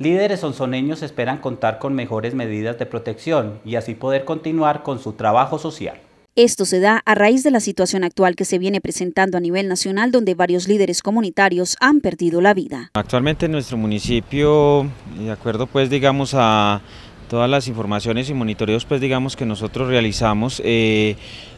Líderes onzoneños esperan contar con mejores medidas de protección y así poder continuar con su trabajo social. Esto se da a raíz de la situación actual que se viene presentando a nivel nacional donde varios líderes comunitarios han perdido la vida. Actualmente en nuestro municipio, de acuerdo pues digamos a todas las informaciones y monitoreos pues digamos que nosotros realizamos, eh,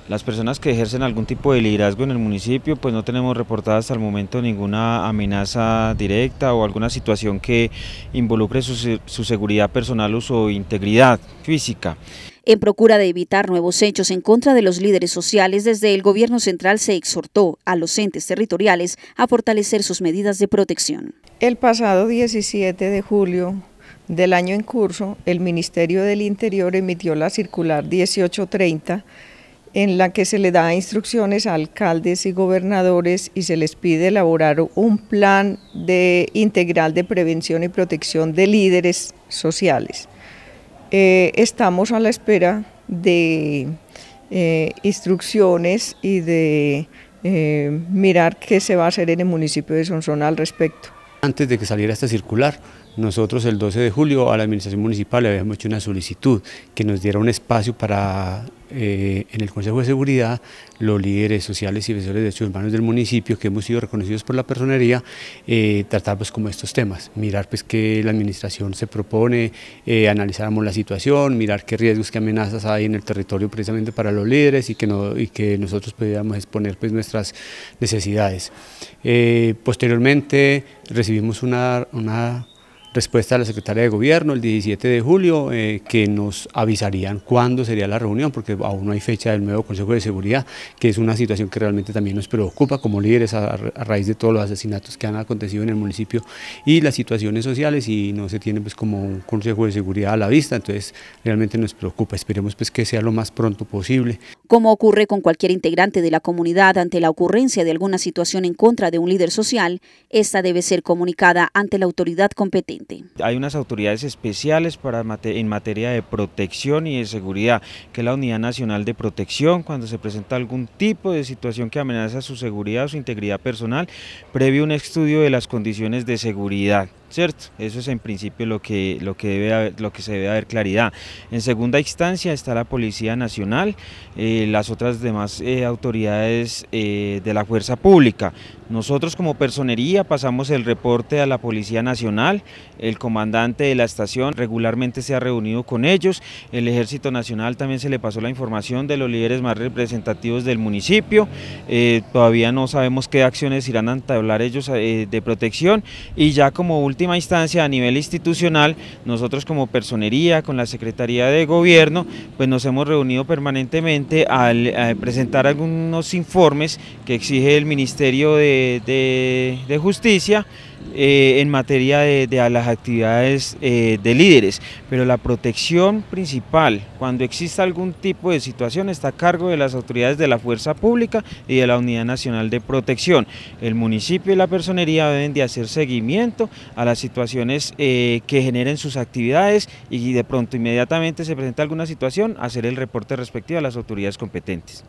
las personas que ejercen algún tipo de liderazgo en el municipio, pues no tenemos reportada hasta el momento ninguna amenaza directa o alguna situación que involucre su, seguridad personal o su integridad física. En procura de evitar nuevos hechos en contra de los líderes sociales, desde el gobierno central se exhortó a los entes territoriales a fortalecer sus medidas de protección. El pasado 17 de julio del año en curso, el Ministerio del Interior emitió la circular 1830 en la que se le da instrucciones a alcaldes y gobernadores y se les pide elaborar un plan de integral de prevención y protección de líderes sociales. Eh, estamos a la espera de eh, instrucciones y de eh, mirar qué se va a hacer en el municipio de Sonsona al respecto. Antes de que saliera este circular, nosotros el 12 de julio a la Administración Municipal le habíamos hecho una solicitud que nos diera un espacio para, eh, en el Consejo de Seguridad, los líderes sociales y defensores de derechos humanos del municipio, que hemos sido reconocidos por la personería, eh, tratar pues, como estos temas, mirar pues que la Administración se propone, eh, la situación, mirar qué riesgos, qué amenazas hay en el territorio precisamente para los líderes y que, no, y que nosotros pudiéramos exponer pues nuestras necesidades. Eh, posteriormente recibimos una, una respuesta de la Secretaría de Gobierno el 17 de julio, eh, que nos avisarían cuándo sería la reunión, porque aún no hay fecha del nuevo Consejo de Seguridad, que es una situación que realmente también nos preocupa como líderes a, raíz de todos los asesinatos que han acontecido en el municipio y las situaciones sociales y no se tiene pues como un Consejo de Seguridad a la vista, entonces realmente nos preocupa, esperemos pues que sea lo más pronto posible. Como ocurre con cualquier integrante de la comunidad ante la ocurrencia de alguna situación en contra de un líder social, esta debe ser comunicada ante la autoridad competente. Hay unas autoridades especiales en materia de protección y de seguridad, que es la Unidad Nacional de Protección, cuando se presenta algún tipo de situación que amenaza su seguridad o su integridad personal, previo un estudio de las condiciones de seguridad. ¿cierto? Eso es en principio lo que, lo que, debe lo que se debe haber claridad. En segunda instancia está la Policía Nacional, eh, las otras demás eh, autoridades eh, de la fuerza pública. Nosotros como personería pasamos el reporte a la Policía Nacional, el comandante de la estación regularmente se ha reunido con ellos, el Ejército Nacional también se le pasó la información de los líderes más representativos del municipio, todavía no sabemos qué acciones irán a entablar ellos de protección y ya como último última instancia a nivel institucional, nosotros como personería, con la Secretaría de Gobierno, pues nos hemos reunido permanentemente al, a eh, presentar algunos informes que exige el Ministerio de Justicia, eh, en materia de, las actividades eh, de líderes, pero la protección principal cuando exista algún tipo de situación está a cargo de las autoridades de la fuerza pública y de la Unidad Nacional de Protección. El municipio y la personería deben de hacer seguimiento a las situaciones eh, que generen sus actividades y de pronto inmediatamente se presenta alguna situación, hacer el reporte respectivo a las autoridades competentes.